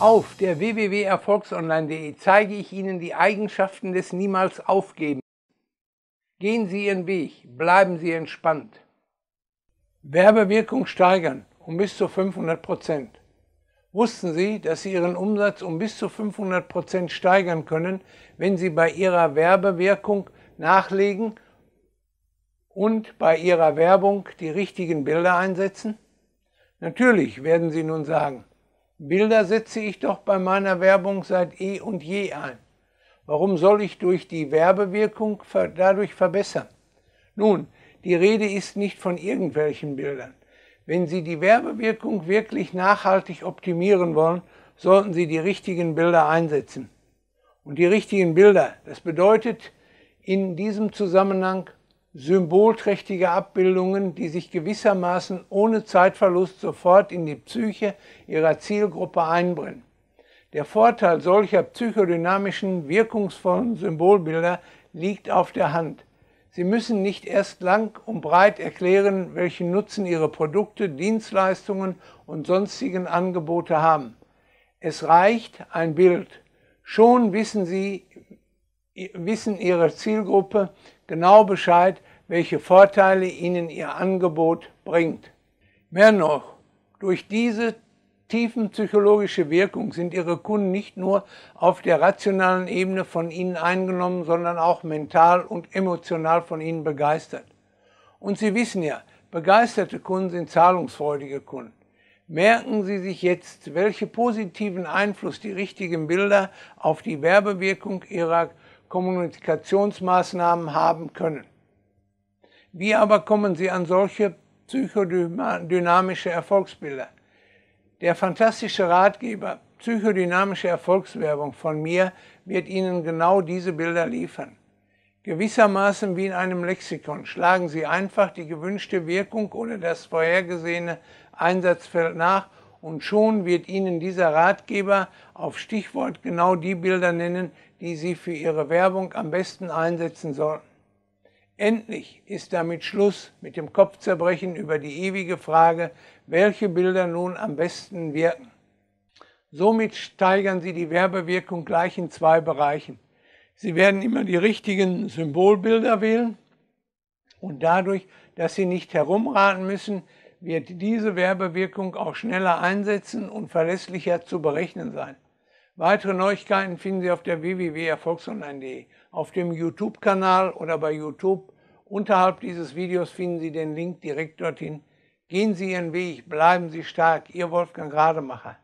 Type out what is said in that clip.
Auf der www.erfolgsonline.de zeige ich Ihnen die Eigenschaften des Niemals Aufgeben. Gehen Sie Ihren Weg, bleiben Sie entspannt. Werbewirkung steigern um bis zu 500 Prozent. Wussten Sie, dass Sie Ihren Umsatz um bis zu 500 Prozent steigern können, wenn Sie bei Ihrer Werbewirkung nachlegen und bei Ihrer Werbung die richtigen Bilder einsetzen? Natürlich werden Sie nun sagen, Bilder setze ich doch bei meiner Werbung seit eh und je ein. Warum soll ich durch die Werbewirkung dadurch verbessern? Nun, die Rede ist nicht von irgendwelchen Bildern. Wenn Sie die Werbewirkung wirklich nachhaltig optimieren wollen, sollten Sie die richtigen Bilder einsetzen. Und die richtigen Bilder, das bedeutet in diesem Zusammenhang symbolträchtige Abbildungen, die sich gewissermaßen ohne Zeitverlust sofort in die Psyche ihrer Zielgruppe einbringen. Der Vorteil solcher psychodynamischen, wirkungsvollen Symbolbilder liegt auf der Hand. Sie müssen nicht erst lang und breit erklären, welchen Nutzen Ihre Produkte, Dienstleistungen und sonstigen Angebote haben. Es reicht ein Bild. Schon wissen Sie wissen Ihrer Zielgruppe genau Bescheid, welche Vorteile Ihnen Ihr Angebot bringt. Mehr noch, durch diese tiefenpsychologische Wirkung sind Ihre Kunden nicht nur auf der rationalen Ebene von Ihnen eingenommen, sondern auch mental und emotional von Ihnen begeistert. Und Sie wissen ja, begeisterte Kunden sind zahlungsfreudige Kunden. Merken Sie sich jetzt, welche positiven Einfluss die richtigen Bilder auf die Werbewirkung Ihrer Kunden Kommunikationsmaßnahmen haben können. Wie aber kommen Sie an solche psychodynamische Erfolgsbilder? Der fantastische Ratgeber Psychodynamische Erfolgswerbung von mir wird Ihnen genau diese Bilder liefern. Gewissermaßen wie in einem Lexikon schlagen Sie einfach die gewünschte Wirkung oder das vorhergesehene Einsatzfeld nach und schon wird Ihnen dieser Ratgeber auf Stichwort genau die Bilder nennen, die Sie für Ihre Werbung am besten einsetzen sollten. Endlich ist damit Schluss mit dem Kopfzerbrechen über die ewige Frage, welche Bilder nun am besten wirken. Somit steigern Sie die Werbewirkung gleich in zwei Bereichen. Sie werden immer die richtigen Symbolbilder wählen und dadurch, dass Sie nicht herumraten müssen, wird diese Werbewirkung auch schneller einsetzen und verlässlicher zu berechnen sein. Weitere Neuigkeiten finden Sie auf der www.erfolgsonline.de, auf dem YouTube-Kanal oder bei YouTube. Unterhalb dieses Videos finden Sie den Link direkt dorthin. Gehen Sie Ihren Weg, bleiben Sie stark, Ihr Wolfgang Rademacher.